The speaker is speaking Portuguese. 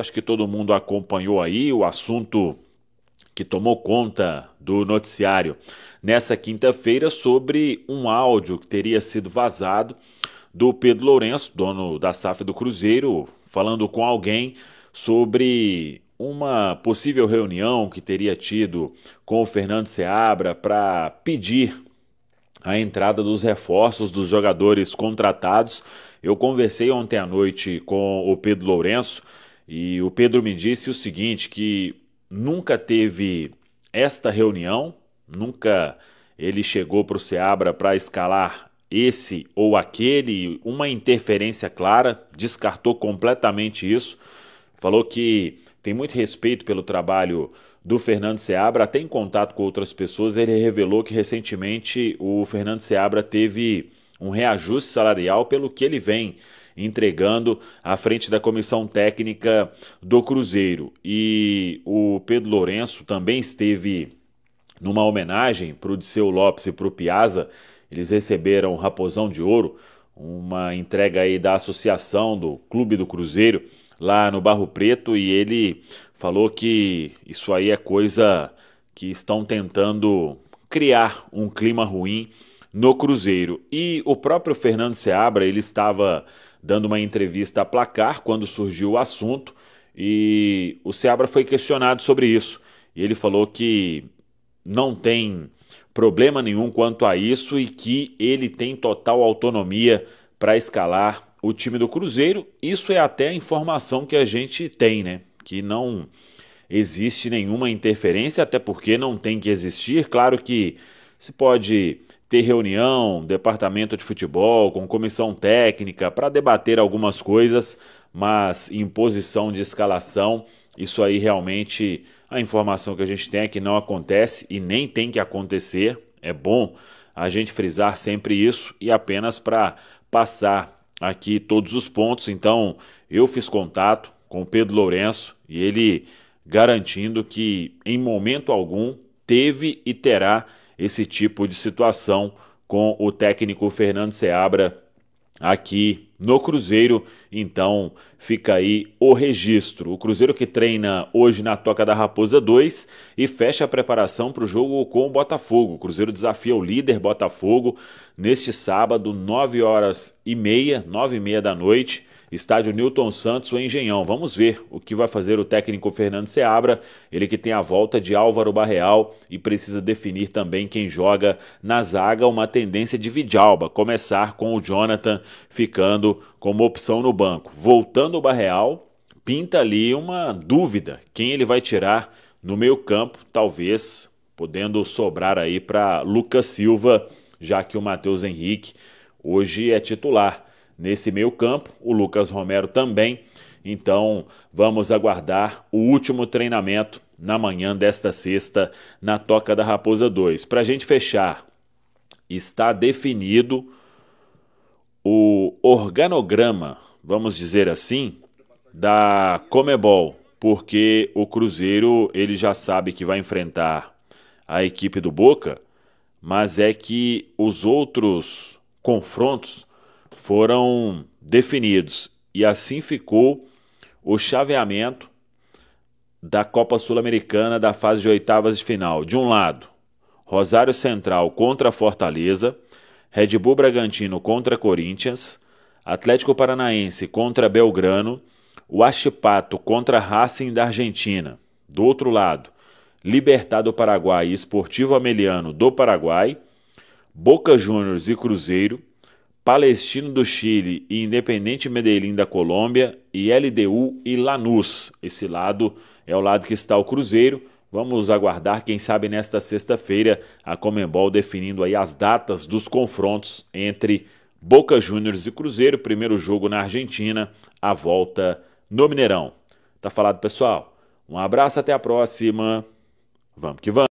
Acho que todo mundo acompanhou aí o assunto que tomou conta do noticiário nessa quinta-feira sobre um áudio que teria sido vazado do Pedro Lourenço, dono da SAF do Cruzeiro, falando com alguém sobre uma possível reunião que teria tido com o Fernando Seabra para pedir a entrada dos reforços dos jogadores contratados. Eu conversei ontem à noite com o Pedro Lourenço e o Pedro me disse o seguinte: que nunca teve esta reunião, nunca ele chegou para o Seabra para escalar esse ou aquele, uma interferência clara, descartou completamente isso. Falou que tem muito respeito pelo trabalho do Fernando Seabra, até em contato com outras pessoas, ele revelou que recentemente o Fernando Seabra teve um reajuste salarial pelo que ele vem entregando à frente da comissão técnica do Cruzeiro. E o Pedro Lourenço também esteve numa homenagem para o Disseu Lopes e para o Piazza. Eles receberam o Raposão de Ouro, uma entrega aí da associação do Clube do Cruzeiro lá no Barro Preto e ele falou que isso aí é coisa que estão tentando criar um clima ruim no Cruzeiro. E o próprio Fernando Seabra, ele estava dando uma entrevista a placar quando surgiu o assunto e o Seabra foi questionado sobre isso. E ele falou que não tem problema nenhum quanto a isso e que ele tem total autonomia para escalar o time do Cruzeiro. Isso é até a informação que a gente tem, né? Que não existe nenhuma interferência, até porque não tem que existir. Claro que se pode ter reunião, departamento de futebol, com comissão técnica, para debater algumas coisas, mas em posição de escalação, isso aí realmente a informação que a gente tem é que não acontece e nem tem que acontecer. É bom a gente frisar sempre isso e apenas para passar aqui todos os pontos. Então, eu fiz contato com o Pedro Lourenço e ele garantindo que em momento algum teve e terá esse tipo de situação com o técnico Fernando Seabra aqui no Cruzeiro. Então fica aí o registro. O Cruzeiro que treina hoje na Toca da Raposa 2 e fecha a preparação para o jogo com o Botafogo. O Cruzeiro desafia o líder Botafogo neste sábado, 9 horas e meia, 9 e meia da noite estádio Newton Santos ou Engenhão. Vamos ver o que vai fazer o técnico Fernando Seabra, ele que tem a volta de Álvaro Barreal e precisa definir também quem joga na zaga, uma tendência de Vidalba, começar com o Jonathan ficando como opção no banco. Voltando o Barreal, pinta ali uma dúvida, quem ele vai tirar no meio campo, talvez podendo sobrar aí para Lucas Silva, já que o Matheus Henrique hoje é titular nesse meio campo, o Lucas Romero também. Então, vamos aguardar o último treinamento na manhã desta sexta na Toca da Raposa 2. Para a gente fechar, está definido o organograma, vamos dizer assim, da Comebol, porque o Cruzeiro ele já sabe que vai enfrentar a equipe do Boca, mas é que os outros confrontos foram definidos e assim ficou o chaveamento da Copa Sul-Americana da fase de oitavas de final. De um lado, Rosário Central contra Fortaleza, Red Bull Bragantino contra Corinthians, Atlético Paranaense contra Belgrano, Huachipato contra Racing da Argentina. Do outro lado, Libertar do Paraguai e Esportivo Ameliano do Paraguai, Boca Juniors e Cruzeiro, Palestino do Chile e Independente Medellín da Colômbia e LDU e Lanús. Esse lado é o lado que está o Cruzeiro. Vamos aguardar, quem sabe nesta sexta-feira, a Comembol definindo aí as datas dos confrontos entre Boca Juniors e Cruzeiro, primeiro jogo na Argentina, a volta no Mineirão. Tá falado, pessoal? Um abraço, até a próxima. Vamos que vamos.